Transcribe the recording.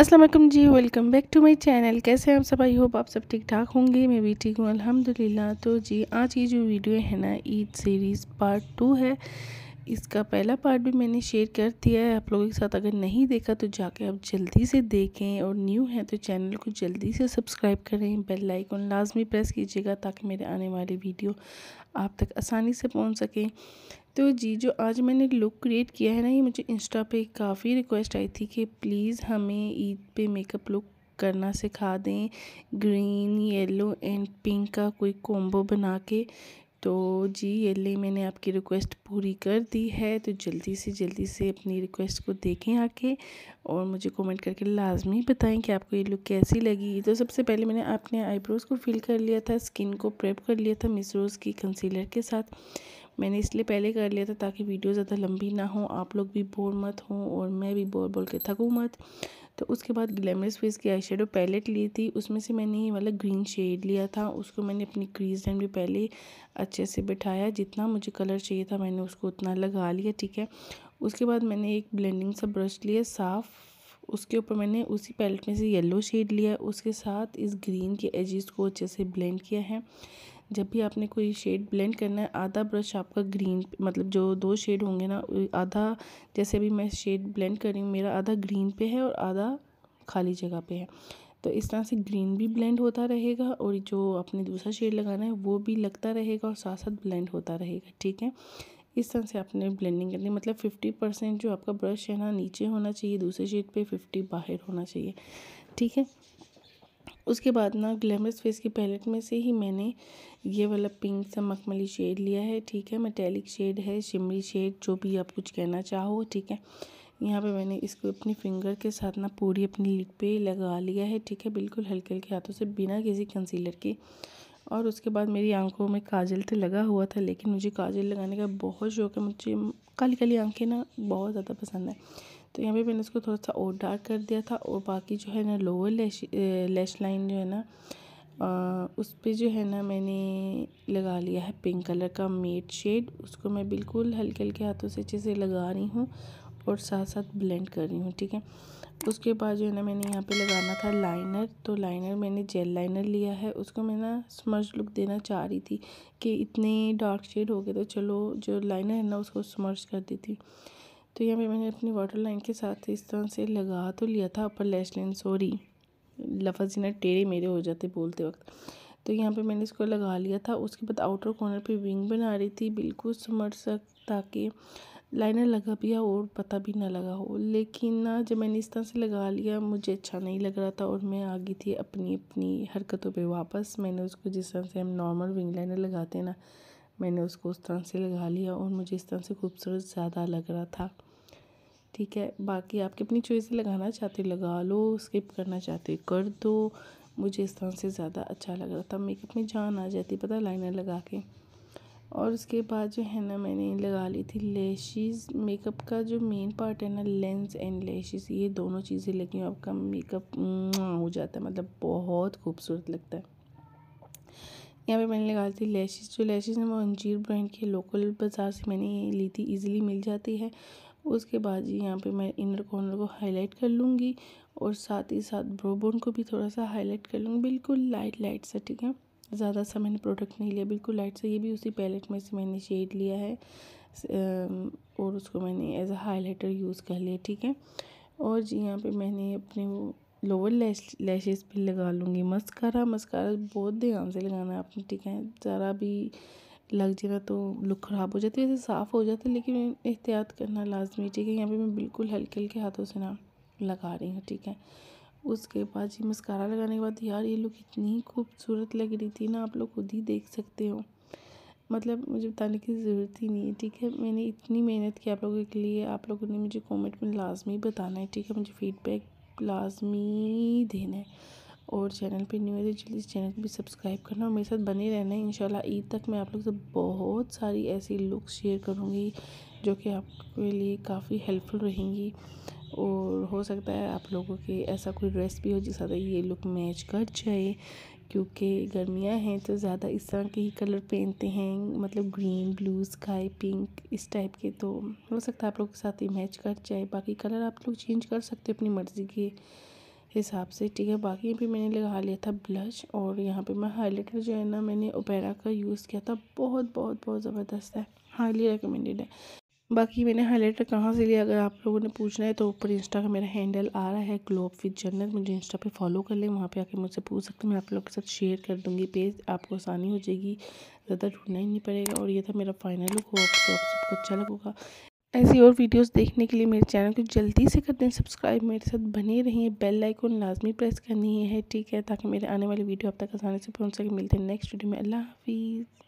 Aslam ji welcome back to my channel कैसे हैं आप सब आई होप आप सब ठीक ठाक होंगे मैं भी ठीक हूँ अल्हम्दुलिल्लाह तो जी आज की जो वीडियो है ना ईद सीरीज़ पार्ट टू है इसका पहला पार्ट भी मैंने शेयर कर दिया है आप लोगों के साथ अगर नहीं देखा तो जाके आप जल्दी से देखें और न्यू है तो चैनल को जल्दी से सब्सक्राइब करें बेल आइकन लाजमी प्रेस कीजिएगा ताकि मेरे आने वाले वीडियो आप तक आसानी से पहुंच सकें तो जी जो आज मैंने लुक क्रिएट किया है ना ये मुझे इंस्टा पर काफ़ी रिक्वेस्ट आई थी कि प्लीज़ हमें ईद पर मेकअप लुक करना सिखा दें ग्रीन येलो एंड पिंक का कोई कॉम्बो बना के तो जी ये ले मैंने आपकी रिक्वेस्ट पूरी कर दी है तो जल्दी से जल्दी से अपनी रिक्वेस्ट को देखें आके और मुझे कमेंट करके लाजमी बताएं कि आपको ये लुक कैसी लगी तो सबसे पहले मैंने अपने आईब्रोज़ को फिल कर लिया था स्किन को प्रेप कर लिया था मिस रोज़ की कंसीलर के साथ मैंने इसलिए पहले कर लिया था ताकि वीडियो ज़्यादा लंबी ना हो आप लोग भी बोर मत हों और मैं भी बोर बोल के थकूँ मत तो उसके बाद ग्लैमरस फेस की आई शेडो पैलेट ली थी उसमें से मैंने ये वाला ग्रीन शेड लिया था उसको मैंने अपनी क्रीज लाइन भी पहले अच्छे से बिठाया जितना मुझे कलर चाहिए था मैंने उसको उतना लगा लिया ठीक है उसके बाद मैंने एक ब्लेंडिंग सा ब्रश लिया साफ़ उसके ऊपर मैंने उसी पैलेट में से येलो शेड लिया उसके साथ इस ग्रीन के एजिस को अच्छे से ब्लेंड किया है जब भी आपने कोई शेड ब्लेंड करना है आधा ब्रश आपका ग्रीन मतलब जो दो शेड होंगे ना आधा जैसे भी मैं शेड ब्लेंड कर रही हूँ मेरा आधा ग्रीन पे है और आधा खाली जगह पे है तो इस तरह से ग्रीन भी ब्लेंड होता रहेगा और जो आपने दूसरा शेड लगाना है वो भी लगता रहेगा और साथ साथ ब्लेंड होता रहेगा ठीक है इस तरह से आपने ब्लेंडिंग करनी मतलब फिफ्टी परसेंट जो आपका ब्रश है ना नीचे होना चाहिए दूसरे शेड पे फिफ्टी बाहर होना चाहिए ठीक है उसके बाद ना ग्लैमरस फेस की पैलेट में से ही मैंने ये वाला पिंक सा मखमली शेड लिया है ठीक है मेटेलिक शेड है शिमरी शेड जो भी आप कुछ कहना चाहो ठीक है यहाँ पे मैंने इसको अपनी फिंगर के साथ ना पूरी अपनी लिप पे लगा लिया है ठीक है बिल्कुल हल्के हल्के हाथों से बिना किसी कंसीलर के और उसके बाद मेरी आंखों में काजल तो लगा हुआ था लेकिन मुझे काजल लगाने का बहुत शौक है मुझे काली काली आंखें ना बहुत ज़्यादा पसंद है तो यहाँ पे मैंने इसको थोड़ा सा और डार्क कर दिया था और बाकी जो है ना लोअर लैश लैश लाइन जो है ना आ, उस पर जो है ना मैंने लगा लिया है पिंक कलर का मेड शेड उसको मैं बिल्कुल हल्के हल्के हाथों से अच्छे से लगा रही हूँ और साथ साथ ब्लेंड कर रही हूँ ठीक है उसके बाद जो है ना मैंने यहाँ पे लगाना था लाइनर तो लाइनर मैंने जेल लाइनर लिया है उसको मैं ना स्मर्ज लुक देना चाह रही थी कि इतने डार्क शेड हो गए तो चलो जो लाइनर है ना उसको स्मर्ज कर देती हूँ तो यहाँ पे मैंने अपनी वाटर लाइन के साथ इस तरह से लगा तो लिया था अपर लैश लाइन सॉरी लफज ना टेढ़े मेरे हो जाते बोलते वक्त तो यहाँ पे मैंने इसको लगा लिया था उसके बाद आउटर कॉर्नर पे विंग बना रही थी बिल्कुल समर सक ताकि लाइनर लगा भी और पता भी ना लगा हो लेकिन ना जब मैंने इस तरह से लगा लिया मुझे अच्छा नहीं लग रहा था और मैं आ गई थी अपनी अपनी हरकतों पे वापस मैंने उसको जिस तरह से हम नॉर्मल विंग लाइनर लगाते हैं ना मैंने उसको उस तरह से लगा लिया और मुझे इस तरह से खूबसूरत ज़्यादा लग रहा था ठीक है बाकी आपकी अपनी चॉइस लगाना चाहते लगा लो स्किप करना चाहते कर दो मुझे इस तरह से ज़्यादा अच्छा लग रहा था मेकअप में जान आ जाती पता लाइनर लगा के और उसके बाद जो है ना मैंने लगा ली थी लेशीज़ मेकअप का जो मेन पार्ट है ना लेंस एंड लेशीज़ ये दोनों चीज़ें लगी आपका मेकअप हो जाता है मतलब बहुत खूबसूरत लगता है यहाँ पे मैंने लगा ली थी लैशेज़ जो लैशेज़ हैं वो अंजीर ब्रांड के लोकल बाज़ार से मैंने ली थी इजीली मिल जाती है उसके बाद जी यहाँ पे मैं इनर कॉर्नर को हाईलाइट कर लूँगी और साथ ही साथ ब्रोबोन को भी थोड़ा सा हाईलाइट कर लूँगी बिल्कुल लाइट लाइट सा ठीक है ज़्यादा सा मैंने प्रोडक्ट नहीं लिया बिल्कुल लाइट सा ये भी उसी पैलेट में से मैंने शेड लिया है और उसको मैंने एज अ हाईलाइटर यूज़ कर लिया ठीक है और जी यहाँ पर मैंने अपने वो लोअर लैश लैशेज़ पर लगा लूँगी मस्कारा मस्कारा बहुत ध्यान से लगाना है आपने ठीक है ज़रा भी लग जाएगा तो लुक ख़राब हो जाती है वैसे साफ़ हो जाती है लेकिन एहतियात करना लाजमी ठीक है यहाँ पर मैं बिल्कुल हल्के हल्के हाथों से ना लगा रही हूँ ठीक है उसके बाद ये मस्कारा लगाने के बाद यार ये लुक इतनी खूबसूरत लग रही थी ना आप लोग खुद ही देख सकते हो मतलब मुझे बताने की ज़रूरत ही नहीं है ठीक है मैंने इतनी मेहनत की आप लोगों के लिए आप लोगों ने मुझे कमेंट में लाजमी बताना है ठीक है मुझे फीडबैक लाजमी देना है और चैनल पे न्यू है तो जल्दी चैनल को भी सब्सक्राइब करना और मेरे साथ बने रहना शाला ईद तक मैं आप लोग से बहुत सारी ऐसी लुक्स शेयर करूँगी जो कि आपके लिए काफ़ी हेल्पफुल रहेंगी और हो सकता है आप लोगों के ऐसा कोई ड्रेस भी हो जिस ये लुक मैच कर जाए क्योंकि गर्मियां हैं तो ज़्यादा इस तरह के ही कलर पहनते हैं मतलब ग्रीन ब्लू स्काई पिंक इस टाइप के तो हो सकता है आप लोगों के साथ ही मैच कर जाए बाकी कलर आप लोग चेंज कर सकते हो अपनी मर्ज़ी के हिसाब से ठीक है बाकी भी मैंने लगा लिया था ब्लश और यहाँ पे मैं हाइलाइटर जो है ना मैंने ओपेरा का यूज़ किया था बहुत बहुत बहुत ज़बरदस्त है हाईली रिकमेंडेड है बाकी मैंने हाईलाइटर कहाँ से लिया अगर आप लोगों ने पूछना है तो ऊपर इंस्टा का मेरा हैंडल आ रहा है ग्लोब विद जर्नल मुझे इंस्टा पे फॉलो कर लें वहाँ पे आके मुझसे पूछ सकते हैं मैं आप लोगों के साथ शेयर कर दूँगी पेज आपको आसानी हो जाएगी ज़्यादा ढूंढना ही नहीं पड़ेगा और ये था मेरा फाइनल लुक होप आप सबको अच्छा लगेगा ऐसी और वीडियोस देखने के लिए मेरे चैनल को जल्दी से कर दें सब्सक्राइब मेरे साथ बने रहिए बेल आइकन लाजमी प्रेस करनी है ठीक है ताकि मेरे आने वाली वीडियो आप तक आसानी से पहुंच सके मिलते हैं नेक्स्ट वीडियो में अल्लाह हाफिज़